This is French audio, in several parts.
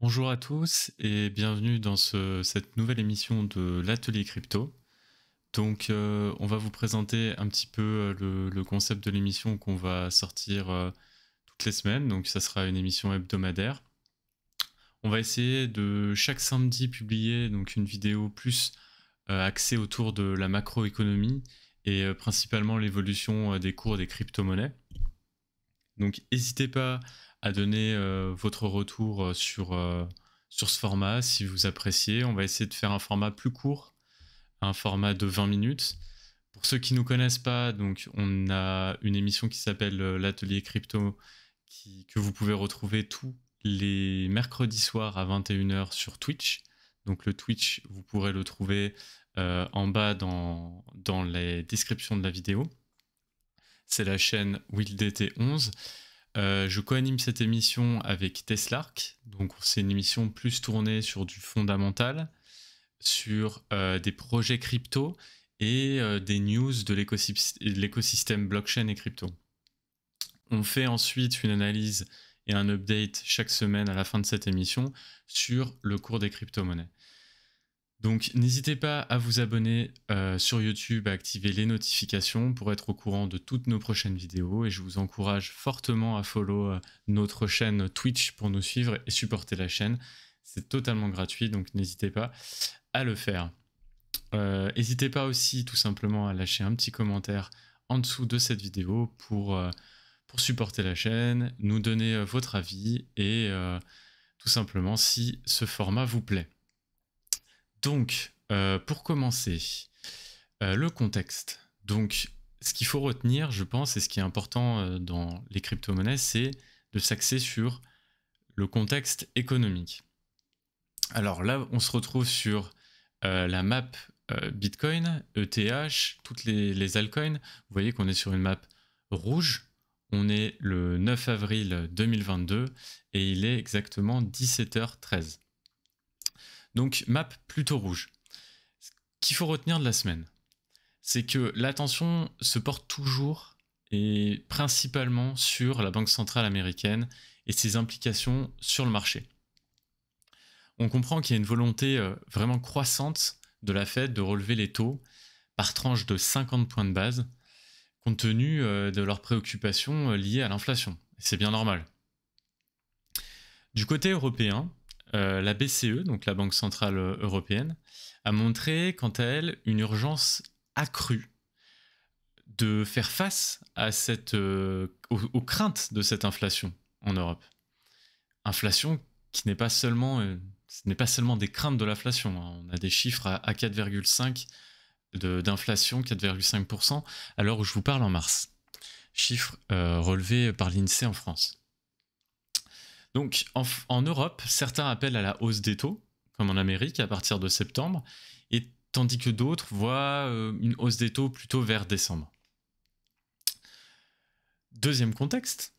Bonjour à tous et bienvenue dans cette nouvelle émission de l'atelier crypto. Donc euh, on va vous présenter un petit peu euh, le, concept de l'émission qu'on va sortir euh, toutes les semaines. Donc ça sera une émission hebdomadaire. On va essayer de chaque samedi publier donc une vidéo plus axée autour de la macroéconomie et principalement l'évolution des cours des crypto-monnaies. Donc n'hésitez pas à donner euh, votre retour euh, sur, euh, sur ce format, si vous appréciez. On va essayer de faire un format plus court, un format de 20 minutes. Pour ceux qui ne nous connaissent pas, donc on a une émission qui s'appelle l'atelier crypto que vous pouvez retrouver tous les mercredis soirs à 21h sur Twitch. Donc le Twitch, vous pourrez le trouver en bas dans, dans les descriptions de la vidéo. C'est la chaîne WillDT11. Euh, je co-anime cette émission avec Teslark. Donc, c'est une émission plus tournée sur du fondamental, sur euh, des projets crypto et euh, des news de l'écosystème blockchain et crypto. On fait ensuite une analyse et un update chaque semaine à la fin de cette émission sur le cours des crypto-monnaies. Donc n'hésitez pas à vous abonner euh, sur YouTube, à activer les notifications pour être au courant de toutes nos prochaines vidéos et je vous encourage fortement à follow euh, notre chaîne Twitch pour nous suivre et supporter la chaîne. C'est totalement gratuit donc n'hésitez pas à le faire. Euh, n'hésitez pas aussi tout simplement à lâcher un petit commentaire en dessous de cette vidéo pour, pour supporter la chaîne, nous donner votre avis et tout simplement si ce format vous plaît. Donc, euh, pour commencer, euh, le contexte. Donc, ce qu'il faut retenir, je pense, et ce qui est important euh, dans les crypto-monnaies, c'est de s'axer sur le contexte économique. Alors là, on se retrouve sur la map Bitcoin, ETH, toutes les, les altcoins. Vous voyez qu'on est sur une map rouge. On est le 9 avril 2022 et il est exactement 17h13. Donc map plutôt rouge. Ce qu'il faut retenir de la semaine, c'est que l'attention se porte toujours et principalement sur la Banque centrale américaine et ses implications sur le marché. On comprend qu'il y a une volonté euh, vraiment croissante de la Fed de relever les taux par tranche de 50 points de base, compte tenu euh, de leurs préoccupations euh, liées à l'inflation. C'est bien normal. Du côté européen, euh, la BCE, donc la Banque Centrale euh, Européenne, a montré quant à elle une urgence accrue de faire face à cette, euh, aux, craintes de cette inflation en Europe. Inflation qui n'est pas seulement, ce n'est pas seulement des craintes de l'inflation. Hein. On a des chiffres à, 4,5 d'inflation, 4,5%, alors où je vous parle en mars. Chiffre relevé par l'INSEE en France. Donc en, Europe, certains appellent à la hausse des taux, comme en Amérique à partir de septembre, et tandis que d'autres voient euh, une hausse des taux plutôt vers décembre. Deuxième contexte,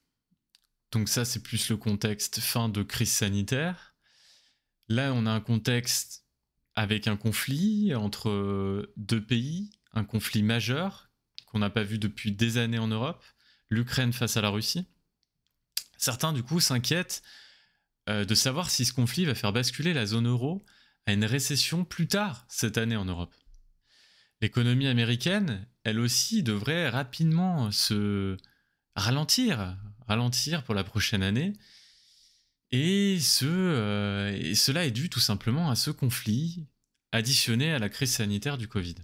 donc ça c'est plus le contexte fin de crise sanitaire. Là on a un contexte avec un conflit entre euh, deux pays, un conflit majeur qu'on n'a pas vu depuis des années en Europe, l'Ukraine face à la Russie. Certains, du coup, s'inquiètent euh, de savoir si ce conflit va faire basculer la zone euro à une récession plus tard cette année en Europe. L'économie américaine, elle aussi, devrait rapidement se ralentir, ralentir pour la prochaine année. Et, ce, euh, et cela est dû tout simplement à ce conflit additionné à la crise sanitaire du Covid.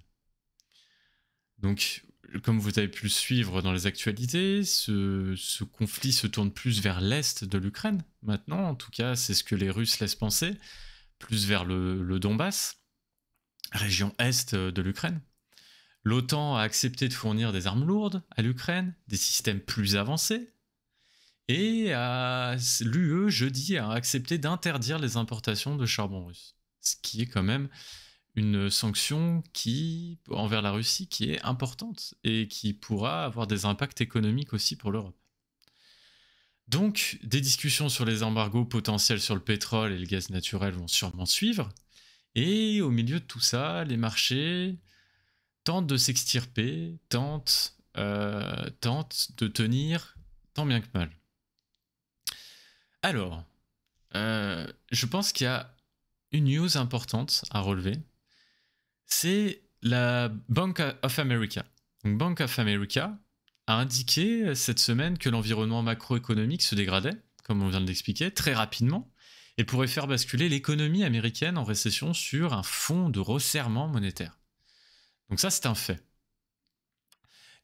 Donc comme vous avez pu le suivre dans les actualités, ce, conflit se tourne plus vers l'est de l'Ukraine maintenant, en tout cas c'est ce que les Russes laissent penser, plus vers le, le Donbass, région est de l'Ukraine. L'OTAN a accepté de fournir des armes lourdes à l'Ukraine, des systèmes plus avancés, et l'UE jeudi a accepté d'interdire les importations de charbon russe, ce qui est quand même une sanction qui, envers la Russie qui est importante et qui pourra avoir des impacts économiques aussi pour l'Europe. Donc, des discussions sur les embargos potentiels sur le pétrole et le gaz naturel vont sûrement suivre. Et au milieu de tout ça, les marchés tentent de s'extirper, tentent, euh, de tenir tant bien que mal. Alors, euh, je pense qu'il y a une news importante à relever c'est la Bank of America. Donc Bank of America a indiqué euh, cette semaine que l'environnement macroéconomique se dégradait, comme on vient de l'expliquer, très rapidement, et pourrait faire basculer l'économie américaine en récession sur un fonds de resserrement monétaire. Donc ça, c'est un fait.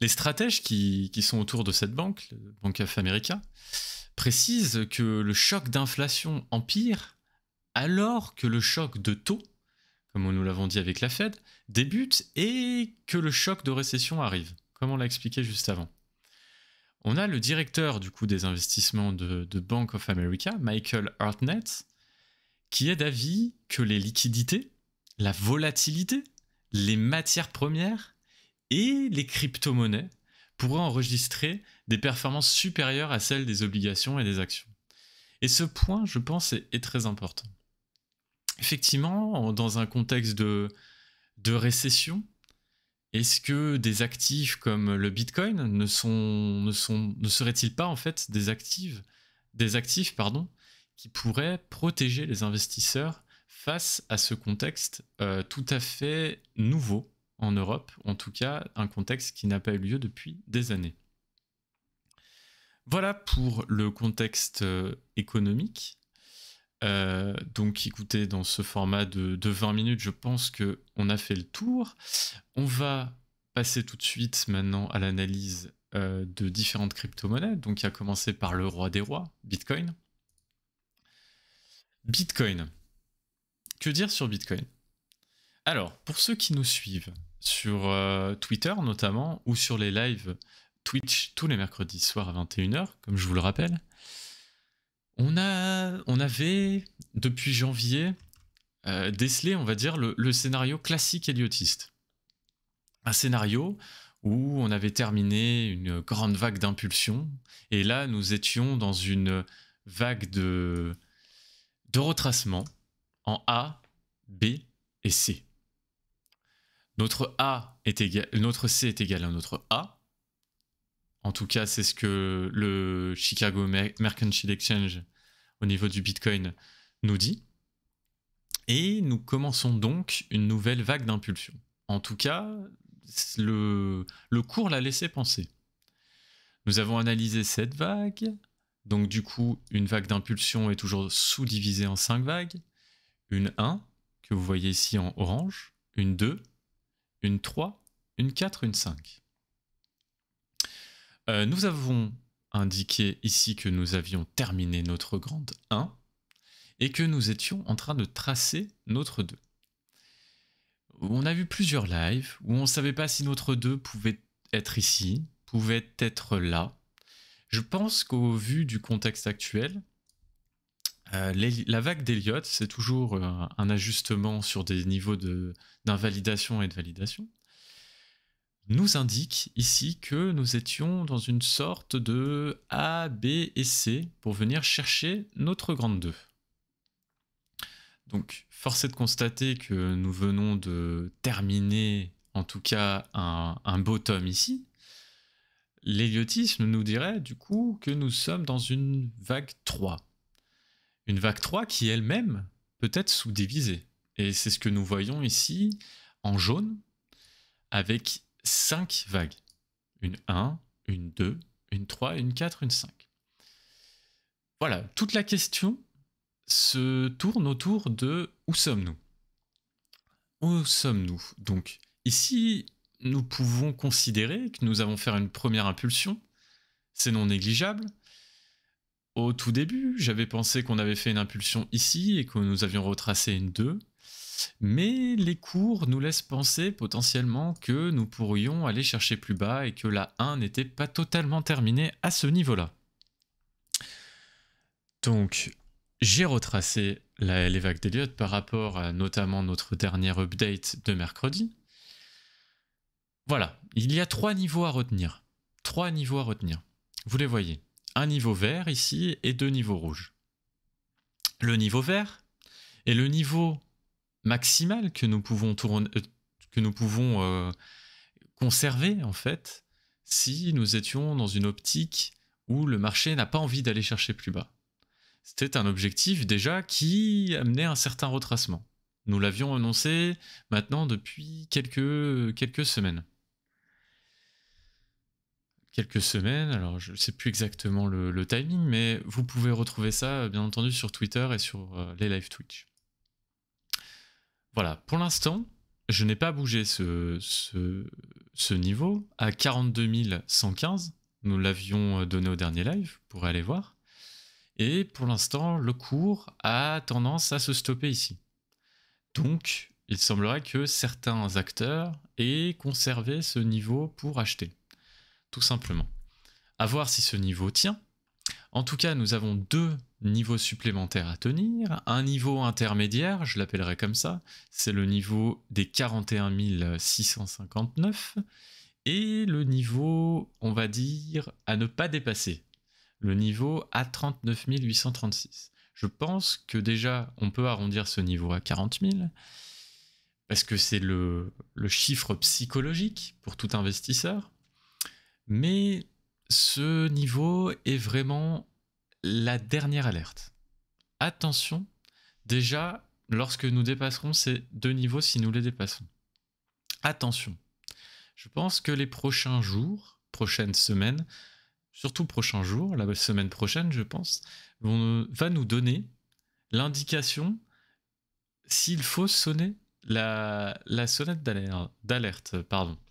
Les stratèges qui, sont autour de cette banque, Bank of America, précisent que le choc d'inflation empire alors que le choc de taux comme nous l'avons dit avec la Fed, débute et que le choc de récession arrive, comme on l'a expliqué juste avant. On a le directeur du coup des investissements de, Bank of America, Michael Hartnett, qui est d'avis que les liquidités, la volatilité, les matières premières et les crypto-monnaies pourraient enregistrer des performances supérieures à celles des obligations et des actions. Et ce point, je pense, est très important effectivement, dans un contexte de, récession, est-ce que des actifs comme le Bitcoin ne, seraient-ils pas en fait des actifs, pardon, qui pourraient protéger les investisseurs face à ce contexte euh, tout à fait nouveau en Europe, en tout cas un contexte qui n'a pas eu lieu depuis des années. Voilà pour le contexte euh, économique. Euh, donc écoutez, dans ce format de, 20 minutes, je pense qu'on on a fait le tour. On va passer tout de suite maintenant à l'analyse euh, de différentes crypto-monnaies. Donc il a commencé par le roi des rois, Bitcoin. Bitcoin. Que dire sur Bitcoin Alors, pour ceux qui nous suivent sur euh, Twitter notamment ou sur les lives Twitch tous les mercredis soirs à 21h, comme je vous le rappelle, on, a, on avait, depuis janvier, euh, décelé, on va dire, le, scénario classique héliotiste. Un scénario où on avait terminé une grande vague d'impulsion, et là, nous étions dans une vague de, de retracement en A, B et C. Notre, a est égal, notre C est égal à notre A, en tout cas, c'est ce que le Chicago Mercantile Exchange au niveau du Bitcoin nous dit. Et nous commençons donc une nouvelle vague d'impulsion. En tout cas, le, cours l'a laissé penser. Nous avons analysé cette vague. Donc du coup, une vague d'impulsion est toujours sous-divisée en cinq vagues. Une 1, que vous voyez ici en orange, une 2, une 3, une 4, une 5. Euh, nous avons indiqué ici que nous avions terminé notre grande 1 et que nous étions en train de tracer notre 2. On a vu plusieurs lives où on ne savait pas si notre 2 pouvait être ici, pouvait être là. Je pense qu'au vu du contexte actuel, euh, la vague d'Eliott, c'est toujours euh, un, ajustement sur des niveaux d'invalidation et de validation nous indique ici que nous étions dans une sorte de A, B et C pour venir chercher notre grande 2. Donc, force est de constater que nous venons de terminer, en tout cas, un, beau tome ici. L'héliotisme nous dirait, du coup, que nous sommes dans une vague 3. Une vague 3 qui, elle-même, peut être sous-divisée. Et c'est ce que nous voyons ici, en jaune, avec 5 vagues. Une 1, une 2, une 3, une 4, une 5. Voilà, toute la question se tourne autour de où sommes-nous Où sommes-nous Donc ici, nous pouvons considérer que nous avons fait une première impulsion, c'est non négligeable. Au tout début, j'avais pensé qu'on avait fait une impulsion ici et que nous avions retracé une 2, mais les cours nous laissent penser potentiellement que nous pourrions aller chercher plus bas et que la 1 n'était pas totalement terminée à ce niveau-là. Donc, j'ai retracé la, les vagues par rapport à notamment notre dernier update de mercredi. Voilà, il y a trois niveaux à retenir. Trois niveaux à retenir. Vous les voyez. Un niveau vert ici et deux niveaux rouges. Le niveau vert et le niveau maximale que nous pouvons, euh, que nous pouvons euh, conserver, en fait, si nous étions dans une optique où le marché n'a pas envie d'aller chercher plus bas. C'était un objectif déjà qui amenait un certain retracement. Nous l'avions annoncé maintenant depuis quelques, quelques semaines. Quelques semaines, alors je ne sais plus exactement le, le, timing, mais vous pouvez retrouver ça bien entendu sur Twitter et sur euh, les live Twitch. Voilà, pour l'instant, je n'ai pas bougé ce, niveau à 42 115. Nous l'avions euh, donné au dernier live, pour aller voir. Et pour l'instant, le cours a tendance à se stopper ici. Donc, il semblerait que certains acteurs aient conservé ce niveau pour acheter. Tout simplement. À voir si ce niveau tient. En tout cas, nous avons deux niveau supplémentaire à tenir, un niveau intermédiaire, je l'appellerai comme ça, c'est le niveau des 41 659, et le niveau, on va dire, à ne pas dépasser, le niveau à 39 836. Je pense que déjà, on peut arrondir ce niveau à 40 000, parce que c'est le, le chiffre psychologique pour tout investisseur, mais ce niveau est vraiment la dernière alerte. Attention, déjà, lorsque nous dépasserons ces deux niveaux, si nous les dépassons. Attention, je pense que les prochains jours, prochaines semaines, surtout prochains jours, la semaine prochaine, je pense, va nous donner l'indication s'il faut sonner la, sonnette d'alerte. pardon.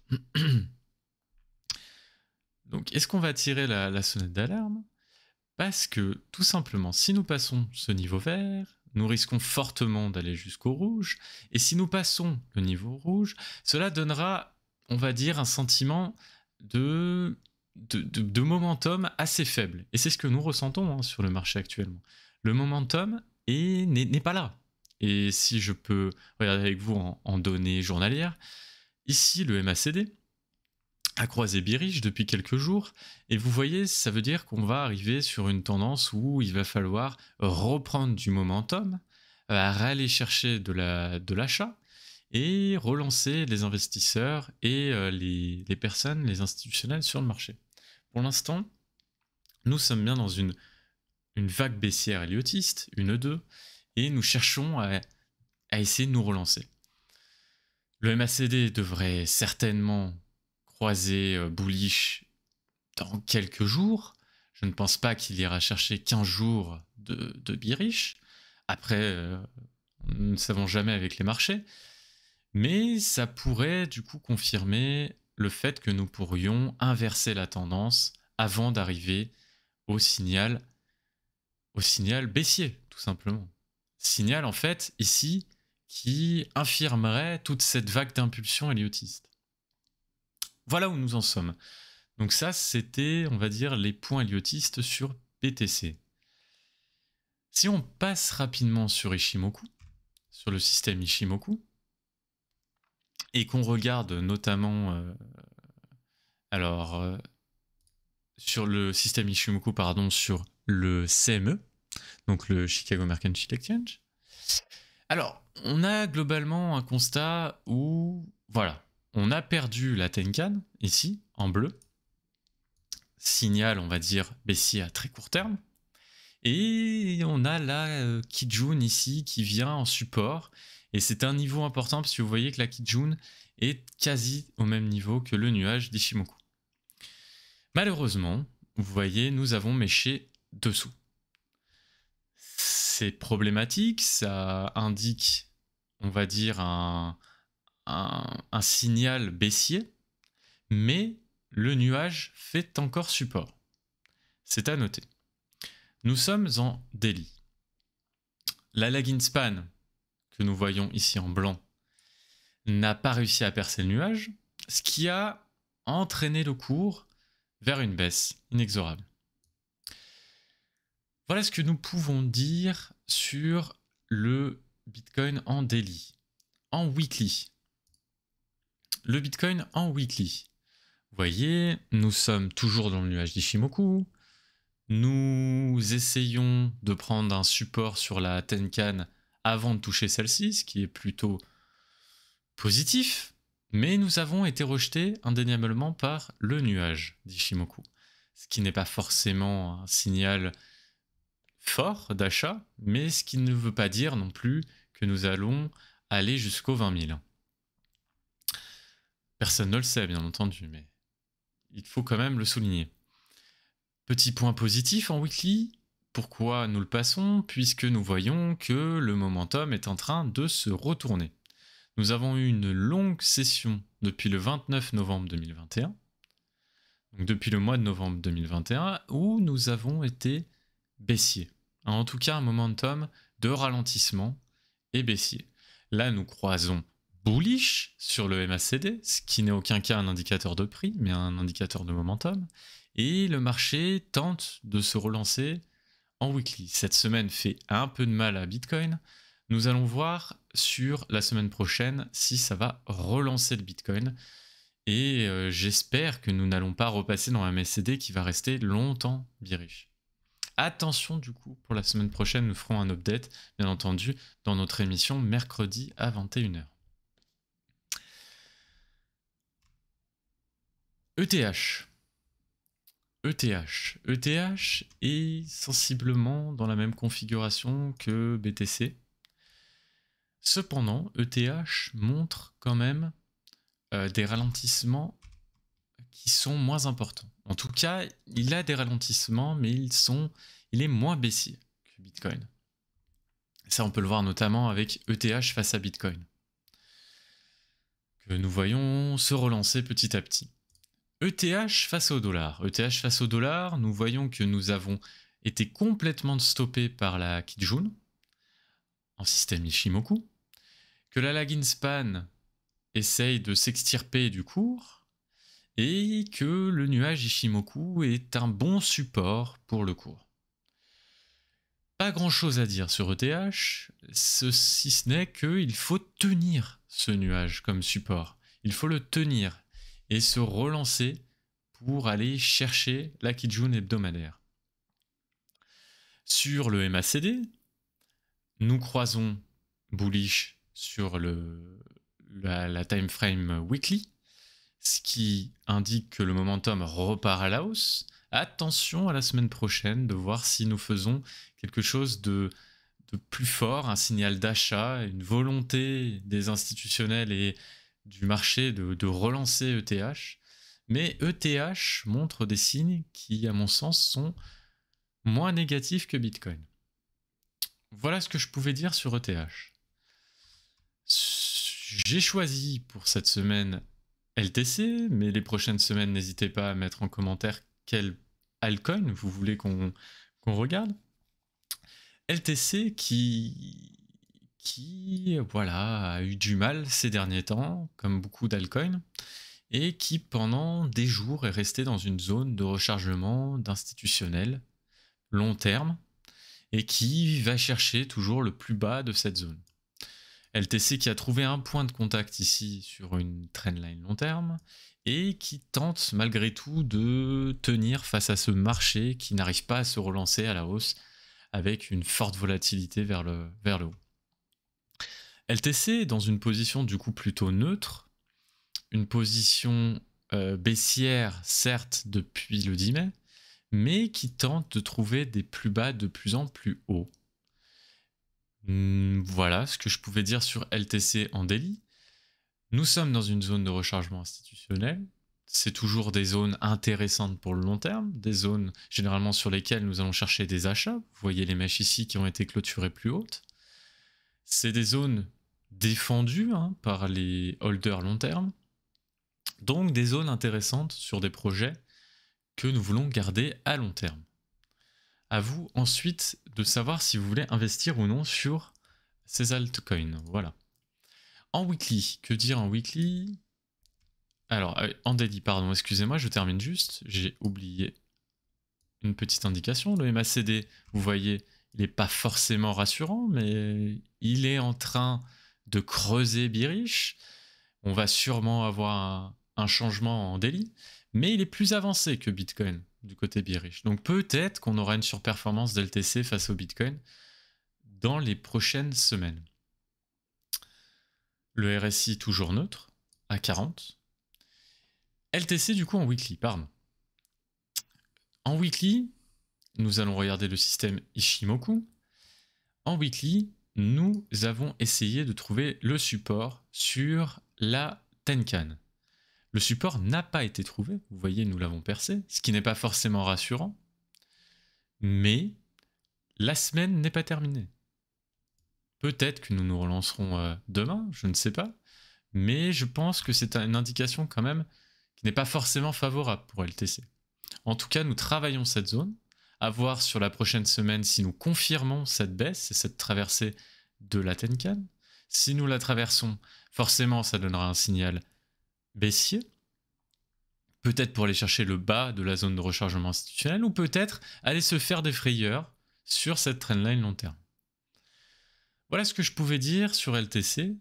Donc, est-ce qu'on va tirer la, sonnette d'alerte parce que, tout simplement, si nous passons ce niveau vert, nous risquons fortement d'aller jusqu'au rouge, et si nous passons le niveau rouge, cela donnera, on va dire, un sentiment de, de, momentum assez faible. Et c'est ce que nous ressentons hein, sur le marché actuellement. Le momentum n'est pas là. Et si je peux regarder avec vous en données journalières, ici le MACD, à croiser Birich depuis quelques jours. Et vous voyez, ça veut dire qu'on va arriver sur une tendance où il va falloir reprendre du momentum, euh, à aller chercher de l'achat. La, de et relancer les investisseurs et euh, les, personnes, les institutionnels sur le marché. Pour l'instant, nous sommes bien dans une, une vague baissière héliotiste, une 2, et nous cherchons à, à, essayer de nous relancer. Le MACD devrait certainement croiser euh, Bullish dans quelques jours. Je ne pense pas qu'il ira chercher 15 jours de, de Après, euh, nous ne savons jamais avec les marchés. Mais ça pourrait du coup confirmer le fait que nous pourrions inverser la tendance avant d'arriver au signal, au signal baissier, tout simplement. Signal en fait ici qui infirmerait toute cette vague d'impulsion héliotiste. Voilà où nous en sommes. Donc ça, c'était, on va dire, les points liotistes sur PTC. Si on passe rapidement sur Ishimoku, sur le système Ishimoku, et qu'on regarde notamment, euh, alors, euh, sur le système Ishimoku, pardon, sur le CME, donc le Chicago Mercantile Exchange. Alors, on a globalement un constat où, voilà, on a perdu la Tenkan, ici, en bleu. Signal, on va dire, baissier à très court terme. Et on a la euh, Kijun ici qui vient en support. Et c'est un niveau important parce que vous voyez que la Kijun est quasi au même niveau que le nuage d'Ishimoku. Malheureusement, vous voyez, nous avons méché dessous. C'est problématique, ça indique, on va dire, un, un, signal baissier, mais le nuage fait encore support. C'est à noter. Nous sommes en daily La lagging span, que nous voyons ici en blanc, n'a pas réussi à percer le nuage, ce qui a entraîné le cours vers une baisse inexorable. Voilà ce que nous pouvons dire sur le Bitcoin en daily. En weekly, le Bitcoin en weekly. Vous voyez, nous sommes toujours dans le nuage d'Ishimoku. Nous essayons de prendre un support sur la Tenkan avant de toucher celle-ci, ce qui est plutôt positif. Mais nous avons été rejetés indéniablement par le nuage d'Ishimoku. Ce qui n'est pas forcément un signal fort d'achat, mais ce qui ne veut pas dire non plus que nous allons aller jusqu'au 20 000. Personne ne le sait, bien entendu, mais il faut quand même le souligner. Petit point positif en weekly, pourquoi nous le passons Puisque nous voyons que le momentum est en train de se retourner. Nous avons eu une longue session depuis le 29 novembre 2021, donc depuis le mois de novembre 2021, où nous avons été baissiers. En tout cas, un momentum de ralentissement et baissier. Là, nous croisons bullish sur le MACD, ce qui n'est aucun cas un indicateur de prix, mais un indicateur de momentum. Et le marché tente de se relancer en weekly. Cette semaine fait un peu de mal à Bitcoin. Nous allons voir sur la semaine prochaine si ça va relancer le Bitcoin. Et euh, j'espère que nous n'allons pas repasser dans un MACD qui va rester longtemps biriche. Attention du coup, pour la semaine prochaine, nous ferons un update, bien entendu, dans notre émission mercredi à 21h. ETH. ETH. ETH est sensiblement dans la même configuration que BTC. Cependant, ETH montre quand même euh, des ralentissements qui sont moins importants. En tout cas, il a des ralentissements, mais ils sont, il est moins baissier que Bitcoin. Ça, on peut le voir notamment avec ETH face à Bitcoin, que nous voyons se relancer petit à petit. ETH face au dollar. ETH face au dollar, nous voyons que nous avons été complètement stoppés par la Kijun en système Ishimoku, que la Lagin Span essaye de s'extirper du cours, et que le nuage Ishimoku est un bon support pour le cours. Pas grand chose à dire sur ETH, si ce n'est qu'il faut tenir ce nuage comme support. Il faut le tenir et se relancer pour aller chercher la Kijun hebdomadaire. Sur le MACD, nous croisons bullish sur le, la, time frame weekly, ce qui indique que le momentum repart à la hausse. Attention à la semaine prochaine de voir si nous faisons quelque chose de, de plus fort, un signal d'achat, une volonté des institutionnels et, du marché de, relancer ETH. Mais ETH montre des signes qui, à mon sens, sont moins négatifs que Bitcoin. Voilà ce que je pouvais dire sur ETH. J'ai choisi pour cette semaine LTC, mais les prochaines semaines, n'hésitez pas à mettre en commentaire quel altcoin vous voulez qu'on regarde. LTC qui qui voilà, a eu du mal ces derniers temps, comme beaucoup d'Alcoin, et qui pendant des jours est resté dans une zone de rechargement d'institutionnel long terme, et qui va chercher toujours le plus bas de cette zone. LTC qui a trouvé un point de contact ici sur une trendline long terme et qui tente malgré tout de tenir face à ce marché qui n'arrive pas à se relancer à la hausse avec une forte volatilité vers le, vers le haut. LTC est dans une position du coup plutôt neutre, une position euh, baissière certes depuis le 10 mai, mais qui tente de trouver des plus bas de plus en plus hauts. Hum, voilà ce que je pouvais dire sur LTC en délit. Nous sommes dans une zone de rechargement institutionnel. C'est toujours des zones intéressantes pour le long terme, des zones généralement sur lesquelles nous allons chercher des achats. Vous voyez les mèches ici qui ont été clôturées plus hautes. C'est des zones défendu hein, par les holders long terme. Donc des zones intéressantes sur des projets que nous voulons garder à long terme. À vous ensuite de savoir si vous voulez investir ou non sur ces altcoins. Voilà. En weekly, que dire en weekly Alors, euh, en daily, pardon, excusez-moi, je termine juste. J'ai oublié une petite indication. Le MACD, vous voyez, il n'est pas forcément rassurant, mais il est en train de creuser Birich. On va sûrement avoir un, changement en délit, mais il est plus avancé que Bitcoin du côté Birich. Donc peut-être qu'on aura une surperformance d'LTC face au Bitcoin dans les prochaines semaines. Le RSI toujours neutre à 40. LTC du coup en weekly, pardon. En weekly, nous allons regarder le système Ishimoku. En weekly, nous avons essayé de trouver le support sur la Tenkan. Le support n'a pas été trouvé, vous voyez, nous l'avons percé, ce qui n'est pas forcément rassurant, mais la semaine n'est pas terminée. Peut-être que nous nous relancerons euh, demain, je ne sais pas, mais je pense que c'est une indication quand même qui n'est pas forcément favorable pour LTC. En tout cas, nous travaillons cette zone, à voir sur la prochaine semaine si nous confirmons cette baisse et cette traversée de la Tenkan. Si nous la traversons, forcément, ça donnera un signal baissier. Peut-être pour aller chercher le bas de la zone de rechargement institutionnel ou peut-être aller se faire des frayeurs sur cette trendline long terme. Voilà ce que je pouvais dire sur LTC.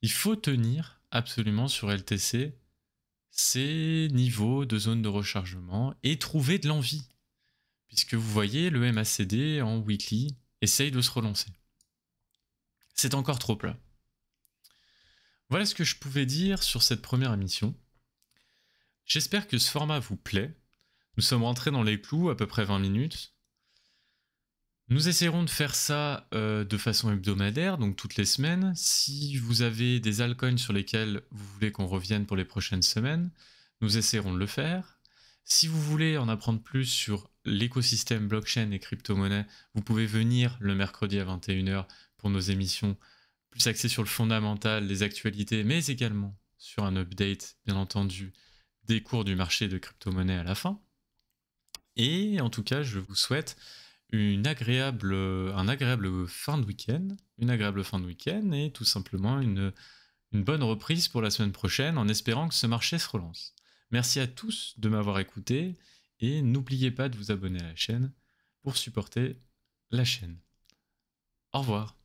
Il faut tenir absolument sur LTC ces niveaux de zone de rechargement et trouver de l'envie puisque vous voyez, le MACD en weekly essaye de se relancer. C'est encore trop plat. Voilà ce que je pouvais dire sur cette première émission. J'espère que ce format vous plaît. Nous sommes rentrés dans les clous à peu près 20 minutes. Nous essaierons de faire ça euh, de façon hebdomadaire, donc toutes les semaines. Si vous avez des altcoins sur lesquels vous voulez qu'on revienne pour les prochaines semaines, nous essaierons de le faire. Si vous voulez en apprendre plus sur l'écosystème blockchain et crypto-monnaie. Vous pouvez venir le mercredi à 21h pour nos émissions plus axées sur le fondamental, les actualités, mais également sur un update, bien entendu, des cours du marché de crypto-monnaie à la fin. Et en tout cas, je vous souhaite une agréable, un agréable fin de week-end, une agréable fin de week-end et tout simplement une, une bonne reprise pour la semaine prochaine en espérant que ce marché se relance. Merci à tous de m'avoir écouté et n'oubliez pas de vous abonner à la chaîne pour supporter la chaîne. Au revoir